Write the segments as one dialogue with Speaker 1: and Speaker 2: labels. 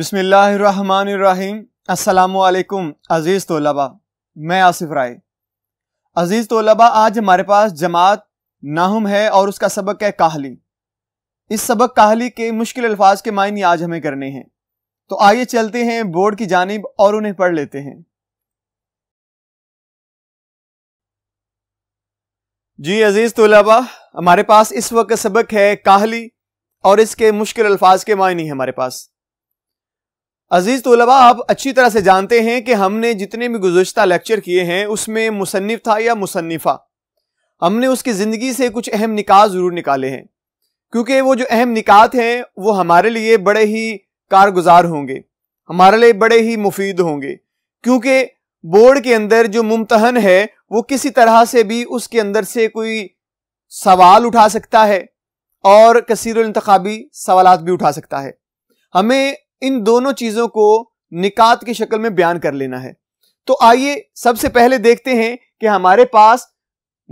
Speaker 1: बसमीम् अल्लाम अज़ीज़ तोलबा मैं आसिफ राय अज़ीज़ तोलबा आज हमारे पास जमात नाहम है और उसका सबक है काहली इस सबक काहली के मुश्किल अल्फाज के मायने आज हमें करने हैं तो आइए चलते हैं बोर्ड की जानब और उन्हें पढ़ लेते हैं जी अज़ीज़ तोलबा हमारे पास इस वक्त सबक है काहली और इसके मुश्किल अल्फाज के मायने हमारे पास अजीज़ तोलबा आप अच्छी तरह से जानते हैं कि हमने जितने भी गुजशत लेक्चर किए हैं उसमें मुसनफ़ था या मुसनफ़ा हमने उसकी ज़िंदगी से कुछ अहम निकात ज़रूर निकाले हैं क्योंकि वो जो अहम निकात हैं वो हमारे लिए बड़े ही कारगुजार होंगे हमारे लिए बड़े ही मुफीद होंगे क्योंकि बोर्ड के अंदर जो मुमतहन है वो किसी तरह से भी उसके अंदर से कोई सवाल उठा सकता है और कसर सवाल भी उठा सकता है हमें इन दोनों चीजों को निकात की शक्ल में बयान कर लेना है तो आइए सबसे पहले देखते हैं कि हमारे पास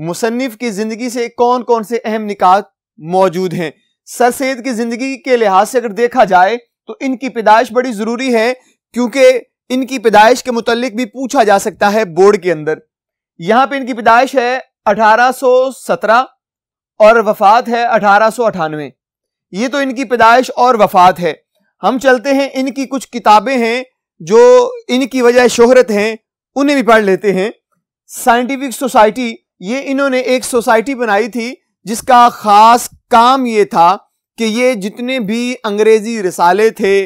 Speaker 1: मुसन्फ की जिंदगी से कौन कौन से अहम निकात मौजूद हैं सर सैद की जिंदगी के लिहाज से अगर देखा जाए तो इनकी पैदाइश बड़ी ज़रूरी है क्योंकि इनकी पैदाइश के मुतलिक भी पूछा जा सकता है बोर्ड के अंदर यहां पे इनकी पैदाइश है 1817 और वफात है अठारह ये तो इनकी पैदाइश और वफात है हम चलते हैं इनकी कुछ किताबें हैं जो इनकी वजह शोहरत हैं उन्हें भी पढ़ लेते हैं साइंटिफिक सोसाइटी ये इन्होंने एक सोसाइटी बनाई थी जिसका ख़ास काम ये था कि ये जितने भी अंग्रेज़ी रिसाले थे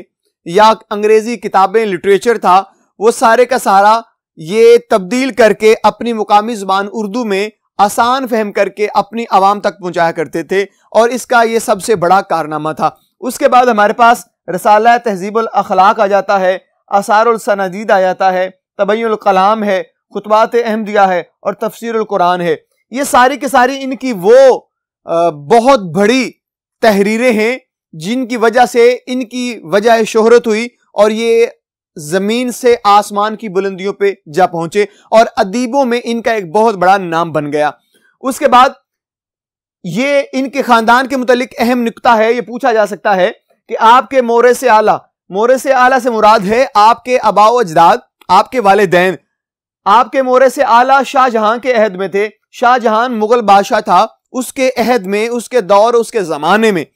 Speaker 1: या अंग्रेज़ी किताबें लिटरेचर था वो सारे का सारा ये तब्दील करके अपनी मुकामी ज़बान उर्दू में आसान फहम करके अपनी आवाम तक पहुंचाया करते थे और इसका ये सबसे बड़ा कारनामा था उसके बाद हमारे पास रसाला तहजीबुल अखलाक आ जाता है आसारदीद आ जाता है तबैलकलाम है खुतबात अहमदिया है और तफसरकुरान है ये सारी के सारी इनकी वो बहुत बड़ी तहरीरें हैं जिनकी वजह से इनकी वजह शहरत हुई और ये ज़मीन से आसमान की बुलंदियों पे जा पहुंचे और अदीबों में इनका एक बहुत बड़ा नाम बन गया उसके बाद ये इनके खानदान के मुतालिक अहम नुकता है ये पूछा जा सकता है कि आपके मोरे से आला मोरे से आला से मुराद है आपके अबाओ अजदाद आपके वालदेन आपके मोरे से आला शाहजहां के अहद में थे शाहजहां मुगल बादशाह था उसके अहद में उसके दौर उसके ज़माने में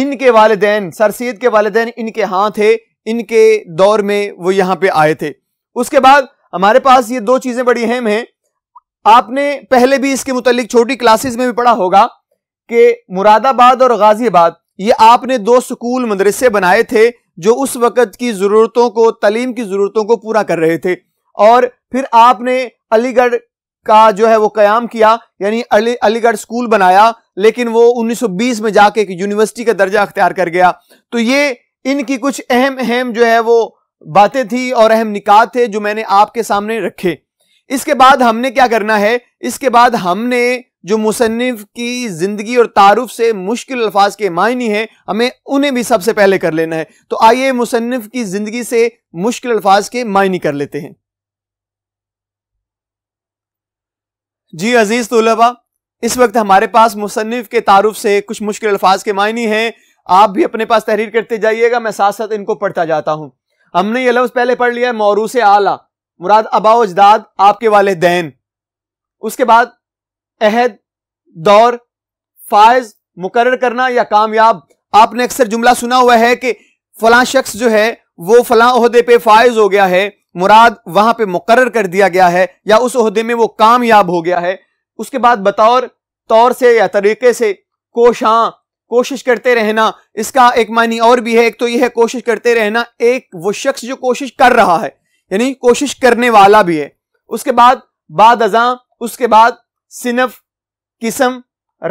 Speaker 1: इनके वालदेन सरसीद के वालदेन इनके हाँ थे इनके दौर में वो यहाँ पे आए थे उसके बाद हमारे पास ये दो चीज़ें बड़ी अहम हैं आपने पहले भी इसके मुतल छोटी क्लासेस में भी पढ़ा होगा कि मुरादाबाद और गाजियाबाद ये आपने दो स्कूल मदरसे बनाए थे जो उस वक़्त की ज़रूरतों को तलीम की ज़रूरतों को पूरा कर रहे थे और फिर आपने अलीगढ़ का जो है वो क़्याम किया यानी अली अलीगढ़ स्कूल बनाया लेकिन वो 1920 में जाके एक यूनिवर्सिटी का दर्जा अख्तियार कर गया तो ये इनकी कुछ अहम अहम जो है वो बातें थी और अहम निकात थे जो मैंने आपके सामने रखे इसके बाद हमने क्या करना है इसके बाद हमने जो मुसनफ़ की ज़िंदगी और तारुफ से मुश्किल अल्फाज के मायने हैं हमें उन्हें भी सबसे पहले कर लेना है तो आइए मुसनफ़ की ज़िंदगी से मुश्किल अल्फाज के मायने कर लेते हैं जी अज़ीज़ तोलबा इस वक्त हमारे पास मुसनफ़ के तारुफ से कुछ मुश्किल अल्फाज के मायने हैं आप भी अपने पास तहरीर करते जाइएगा मैं साथ साथ इनको पढ़ता जाता हूँ हमने ये लफ्ज़ पहले पढ़ लिया है से आला मुराद अबा आपके वाले दैन उसके बाद अहद दौर फायज मुकर करना या कामयाब आपने अक्सर जुमला सुना हुआ है कि फला शख्स जो है वो फला अहदे पे फायज हो गया है मुराद वहां पे मुकर कर दिया गया है या उस अहदे में वो कामयाब हो गया है उसके बाद बतौर तौर से या तरीके से कोशां कोशिश करते रहना इसका एक मानी और भी है एक तो यह है कोशिश करते रहना एक वो शख्स जो कोशिश कर रहा है यानी कोशिश करने वाला भी है उसके बाद बाद अजा उसके बाद सिनफ किस्म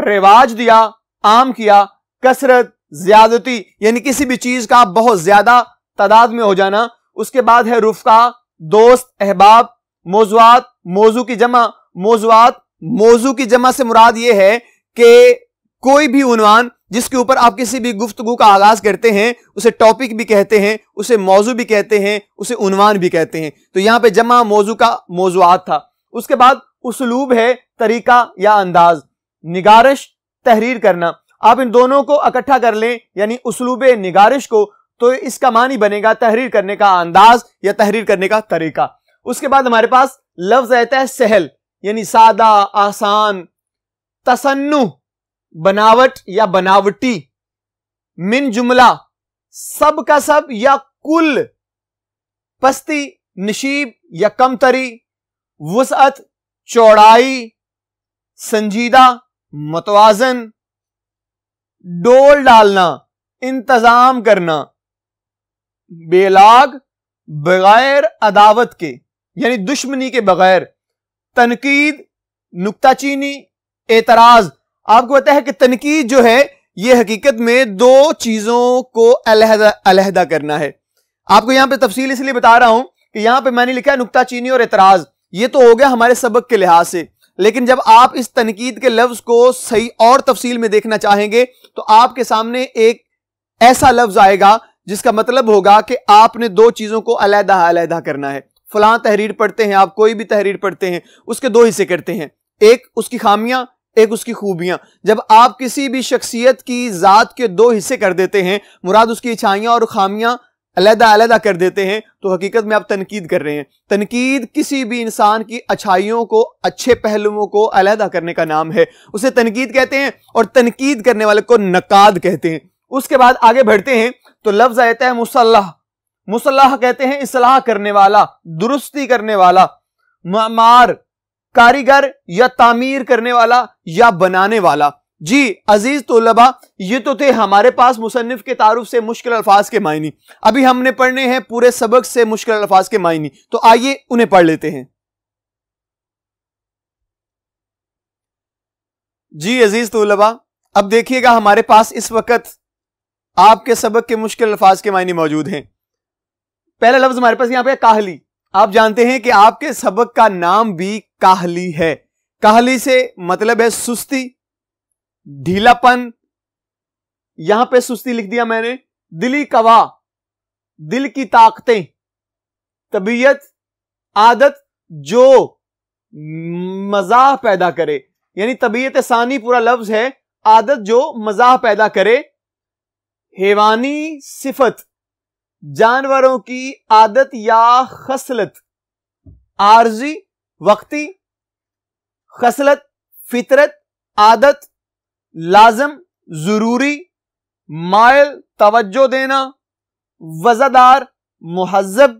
Speaker 1: रिवाज दिया आम किया कसरत ज्यादती यानी किसी भी चीज का बहुत ज्यादा तादाद में हो जाना उसके बाद है रुफका दोस्त अहबाब मौजूद मौजू की जमा मौजूद मौजू की जमा से मुराद ये है कि कोई भी उनवान जिसके ऊपर आप किसी भी गुफ्तगु का आगाज करते हैं उसे टॉपिक भी कहते हैं उसे मौजू भी कहते हैं उसे उनवान भी कहते हैं तो यहां पे जमा मौजू का मौजूद था उसके बाद उसलूब है तरीका या अंदाज निगारिश तहरीर करना आप इन दोनों को इकट्ठा कर लें यानी उसलूब निगारिश को तो इसका मानी बनेगा तहरीर करने का अंदाज या तहरीर करने का तरीका उसके बाद हमारे पास लफ्ज रहता है सहल यानी सादा आसान तसन्नु बनावट या बनावटी मिन जुमला सब का सब या कुल पस्ती नशीब या कमतरी वसअत चौड़ाई संजीदा मतवाजन डोल डालना इंतजाम करना बेलाग बगैर अदावत के यानी दुश्मनी के बगैर तनकीद नुकताचीनी एतराज आपको पता है कि तनकीद जो है ये हकीकत में दो चीजों को अलहदा अलहदा करना है आपको यहां पर तफसील इसलिए बता रहा हूं कि यहां पर मैंने लिखा है नुकताचीनी और एतराज ये तो हो गया हमारे सबक के लिहाज से लेकिन जब आप इस तनकीद के लफ्ज को सही और तफसील में देखना चाहेंगे तो आपके सामने एक ऐसा लफ्ज आएगा जिसका मतलब होगा कि आपने दो चीजों को अलहदा अलहदा करना है फलां तहरीर पढ़ते हैं आप कोई भी तहरीर पढ़ते हैं उसके दो हिस्से करते हैं एक उसकी खामियां एक उसकी खूबियां जब आप किसी भी शख्सियत की ज़ात के दो हिस्से कर देते हैं मुराद उसकी इच्छाइयां और खामियां अलहदा अलहदा कर देते हैं तो हकीकत में आप तनकीद कर रहे हैं तनकीद किसी भी इंसान की अच्छाइयों को अच्छे पहलुओं को अलहदा करने का नाम है उसे तनकीद कहते हैं और तनकीद करने वाले को नकाद कहते हैं उसके बाद आगे बढ़ते हैं तो लफ्ज आता है मुसल्ह मुसल्ह कहते हैं इसलाह करने वाला दुरुस्ती करने वाला मार कारीगर या तामीर करने वाला या बनाने वाला जी अजीज तोलबा ये तो थे हमारे पास मुसनफ़ के तारुफ से मुश्किल अल्फाज के मायने अभी हमने पढ़ने हैं पूरे सबक से मुश्किल अल्फाज के मायने तो आइए उन्हें पढ़ लेते हैं जी अजीज तलबा अब देखिएगा हमारे पास इस वक्त आपके सबक के मुश्किल अल्फाज के मायने मौजूद हैं पहला लफ्ज हमारे पास यहां पे काहली आप जानते हैं कि आपके सबक का नाम भी काहली है काहली से मतलब है सुस्ती ढीलापन यहां पे सुस्ती लिख दिया मैंने दिली कवा दिल की ताकतें तबीयत आदत जो मजाह पैदा करे यानी तबीयत सानी पूरा लफ्ज है आदत जो मजाह पैदा करे हेवानी सिफत जानवरों की आदत या खसलत आर्जी वक्ती खसलत फितरत आदत लाजम ज़रूरी मायल तवज्जो देना वज़ादार महजब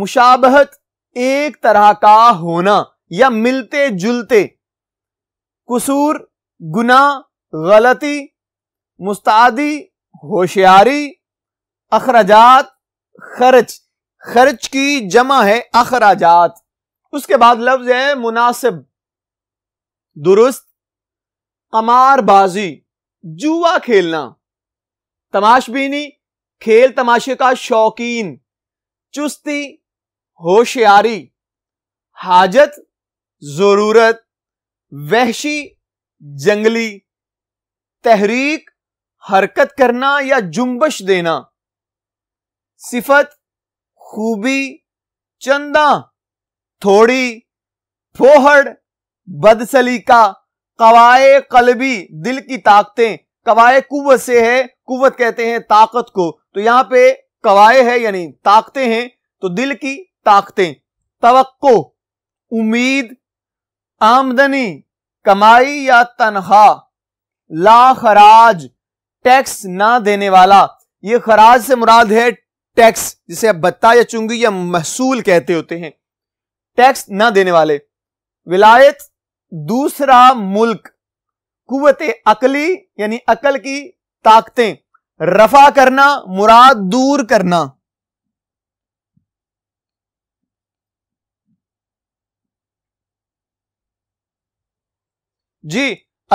Speaker 1: मुशाबहत एक तरह का होना या मिलते जुलते कसूर गुना गलती मुस्तादी होशियारी अखराजात खर्च खर्च की जमा है अखराजात उसके बाद लफ्ज है मुनासिब दुरुस्त कमारबाजी जुआ खेलना तमाशबीनी खेल तमाशे का शौकीन चुस्ती होशियारी हाजत ज़रूरत वहशी जंगली तहरीक हरकत करना या जुम्बश देना सिफत खूबी चंदा थोड़ी फोहड़ बदसलीका कवाए कलबी दिल की ताकतें कवाए कुत से है कुत कहते हैं ताकत को तो यहाँ पे कवाए है यानी ताकते हैं तो दिल की ताकतें तवक्को उम्मीद आमदनी कमाई या तनखा ला खराज टैक्स ना देने वाला ये खराज से मुराद है टैक्स जिसे आप बत्ता या चुंगी या महसूल कहते होते हैं टैक्स ना देने वाले विलायत दूसरा मुल्क कुत अकली यानी अकल की ताकतें रफा करना मुराद दूर करना जी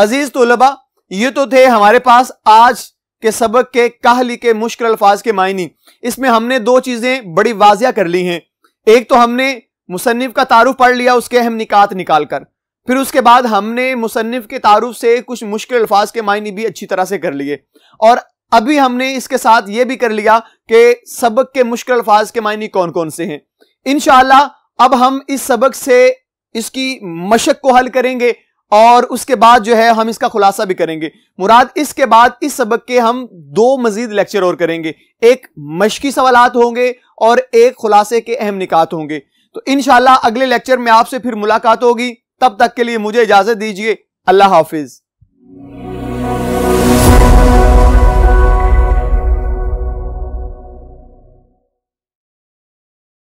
Speaker 1: अजीज तोलबा ये तो थे हमारे पास आज के सबक के कहली के मुश्किल अल्फाज के मायने इसमें हमने दो चीजें बड़ी वाजिया कर ली हैं एक तो हमने मुसनफ़ का तारुफ पढ़ लिया उसके अहम निकात निकालकर फिर उसके बाद हमने मुसनफ़ के तारुफ से कुछ मुश्किल अल्फाज के मायने भी अच्छी तरह से कर लिए और अभी हमने इसके साथ ये भी कर लिया कि सबक के मुश्किल अल्फाज के मायने कौन कौन से हैं इन अब हम इस सबक से इसकी मशक को हल करेंगे और उसके बाद जो है हम इसका खुलासा भी करेंगे मुराद इसके बाद इस सबक के हम दो मजीद लेक्चर और करेंगे एक मशकी सवालत होंगे और एक खुलासे के अहम निकात होंगे तो इन अगले लेक्चर में आपसे फिर मुलाकात होगी तब तक के लिए मुझे इजाजत दीजिए अल्लाह हाफिज